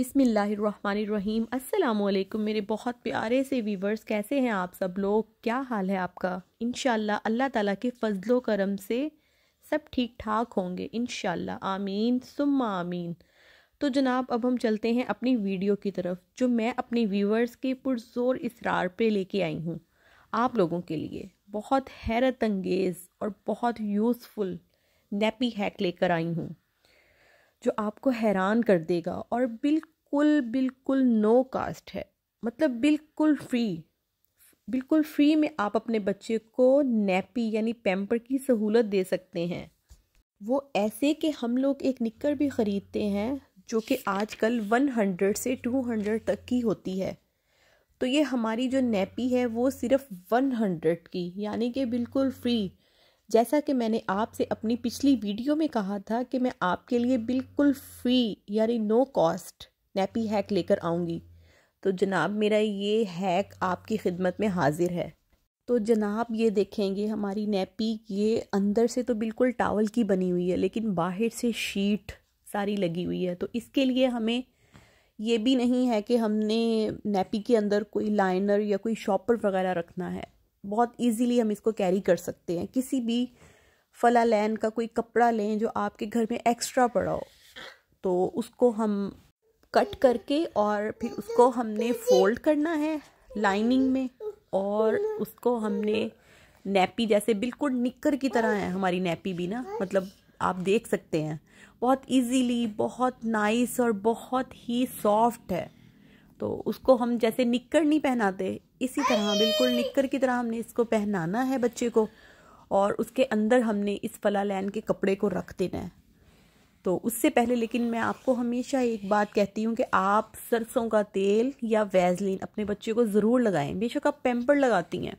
बिसमीम अल्लाम मेरे बहुत प्यारे से वीवर्स कैसे हैं आप सब लोग क्या हाल है आपका इन अल्लाह ताला के फजलो करम से सब ठीक ठाक होंगे इन आमीन सुम्मा आमीन तो जनाब अब हम चलते हैं अपनी वीडियो की तरफ जो मैं अपने व्यूवर्स के पुरजोर इसरार पे लेके आई हूँ आप लोगों के लिए बहुत हैरत अंगेज़ और बहुत यूज़फुल नेपी हैक लेकर आई हूँ जो आपको हैरान कर देगा और बिल्कुल बिल्कुल नो कास्ट है मतलब बिल्कुल फ्री बिल्कुल फ्री में आप अपने बच्चे को नैपी यानी पैम्पर की सहूलत दे सकते हैं वो ऐसे कि हम लोग एक निक्कर भी ख़रीदते हैं जो कि आजकल 100 से 200 तक की होती है तो ये हमारी जो नैपी है वो सिर्फ 100 की यानी कि बिल्कुल फ्री जैसा कि मैंने आपसे अपनी पिछली वीडियो में कहा था कि मैं आपके लिए बिल्कुल फ्री यानी नो कॉस्ट नैपी हैक लेकर आऊँगी तो जनाब मेरा ये हैक आपकी खिदमत में हाजिर है तो जनाब ये देखेंगे हमारी नैपी ये अंदर से तो बिल्कुल टावल की बनी हुई है लेकिन बाहर से शीट सारी लगी हुई है तो इसके लिए हमें ये भी नहीं है कि हमने नैपी के अंदर कोई लाइनर या कोई शॉपर वगैरह रखना है बहुत इजीली हम इसको कैरी कर सकते हैं किसी भी फला लैन का कोई कपड़ा लें जो आपके घर में एक्स्ट्रा पड़ा हो तो उसको हम कट करके और फिर उसको हमने फोल्ड करना है लाइनिंग में और उसको हमने नैपी जैसे बिल्कुल निक्कर की तरह है हमारी नैपी भी ना मतलब आप देख सकते हैं बहुत इजीली बहुत नाइस और बहुत ही सॉफ्ट है तो उसको हम जैसे निक्कर नहीं पहनाते इसी तरह बिल्कुल निक्कर की तरह हमने इसको पहनाना है बच्चे को और उसके अंदर हमने इस फला लैन के कपड़े को रख देना है तो उससे पहले लेकिन मैं आपको हमेशा एक बात कहती हूँ कि आप सरसों का तेल या वैजलिन अपने बच्चे को ज़रूर लगाएं बेशक आप पैम्पर लगाती हैं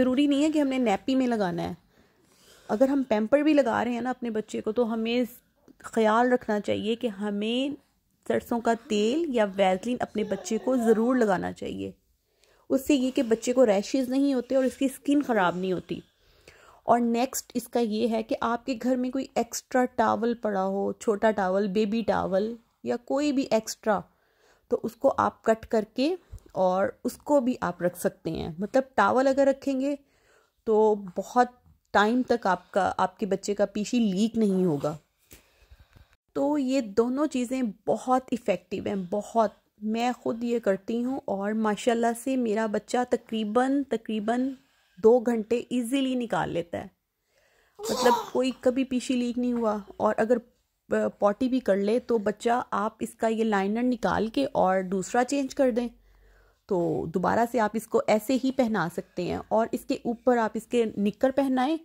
ज़रूरी नहीं है कि हमने नैपी में लगाना है अगर हम पैम्पर भी लगा रहे हैं ना अपने बच्चे को तो हमें ख्याल रखना चाहिए कि हमें सरसों का तेल या वैजलिन अपने बच्चे को ज़रूर लगाना चाहिए उससे ये कि बच्चे को रैशेज़ नहीं होते और इसकी स्किन ख़राब नहीं होती और नेक्स्ट इसका ये है कि आपके घर में कोई एक्स्ट्रा टावल पड़ा हो छोटा टावल बेबी टावल या कोई भी एक्स्ट्रा तो उसको आप कट करके और उसको भी आप रख सकते हैं मतलब टावल अगर रखेंगे तो बहुत टाइम तक आपका आपके बच्चे का पीछी लीक नहीं होगा तो ये दोनों चीज़ें बहुत इफ़ेक्टिव हैं बहुत मैं ख़ुद ये करती हूँ और माशाल्लाह से मेरा बच्चा तकरीबन तकरीबन दो घंटे इजीली निकाल लेता है मतलब कोई कभी पीछे लीक नहीं हुआ और अगर पॉटी भी कर ले तो बच्चा आप इसका ये लाइनर निकाल के और दूसरा चेंज कर दें तो दोबारा से आप इसको ऐसे ही पहना सकते हैं और इसके ऊपर आप इसके निकर पहनाएं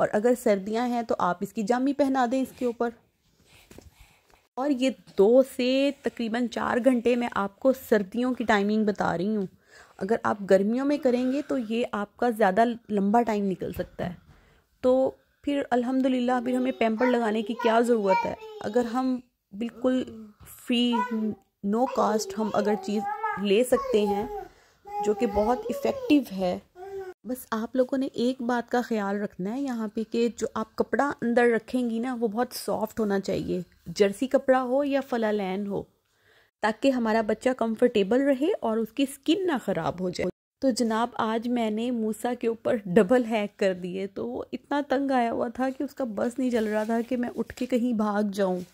और अगर सर्दियां हैं तो आप इसकी जामी पहना दें इसके ऊपर और ये दो से तकरीबन चार घंटे मैं आपको सर्दियों की टाइमिंग बता रही हूँ अगर आप गर्मियों में करेंगे तो ये आपका ज़्यादा लंबा टाइम निकल सकता है तो फिर अल्हम्दुलिल्लाह फिर हमें पैम्पर लगाने की क्या ज़रूरत है अगर हम बिल्कुल फ्री नो कास्ट हम अगर चीज़ ले सकते हैं जो कि बहुत इफ़ेक्टिव है बस आप लोगों ने एक बात का ख्याल रखना है यहाँ पे कि जो आप कपड़ा अंदर रखेंगी ना वो बहुत सॉफ्ट होना चाहिए जर्सी कपड़ा हो या लैन हो ताकि हमारा बच्चा कंफर्टेबल रहे और उसकी स्किन ना ख़राब हो जाए तो जनाब आज मैंने मूसा के ऊपर डबल हैक कर दिए तो वो इतना तंग आया हुआ था कि उसका बस नहीं चल रहा था कि मैं उठ के कहीं भाग जाऊँ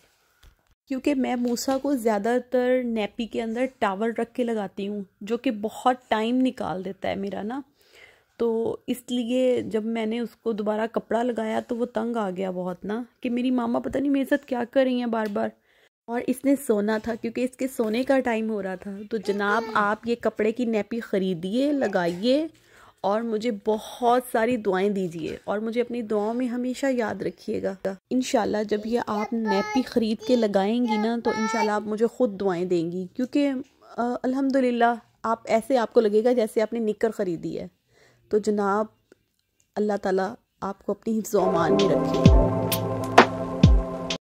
क्योंकि मैं मूसा को ज़्यादातर नेपी के अंदर टावर रख के लगाती हूँ जो कि बहुत टाइम निकाल देता है मेरा ना तो इसलिए जब मैंने उसको दोबारा कपड़ा लगाया तो वो तंग आ गया बहुत ना कि मेरी मामा पता नहीं मेरे साथ क्या कर रही हैं बार बार और इसने सोना था क्योंकि इसके सोने का टाइम हो रहा था तो जनाब आप ये कपड़े की नेपी ख़रीदिए लगाइए और मुझे बहुत सारी दुआएं दीजिए और मुझे अपनी दुआओं में हमेशा याद रखिएगा इन जब ये आप नेपी ख़रीद के लगाएंगी ना तो इन आप मुझे ख़ुद दुआएं देंगी क्योंकि अलहमदिल्ला आप ऐसे आपको लगेगा जैसे आपने निकर ख़रीदी है तो जनाब अल्लाह ताला आपको अपनी हिफ्ज़ो अमान में रखें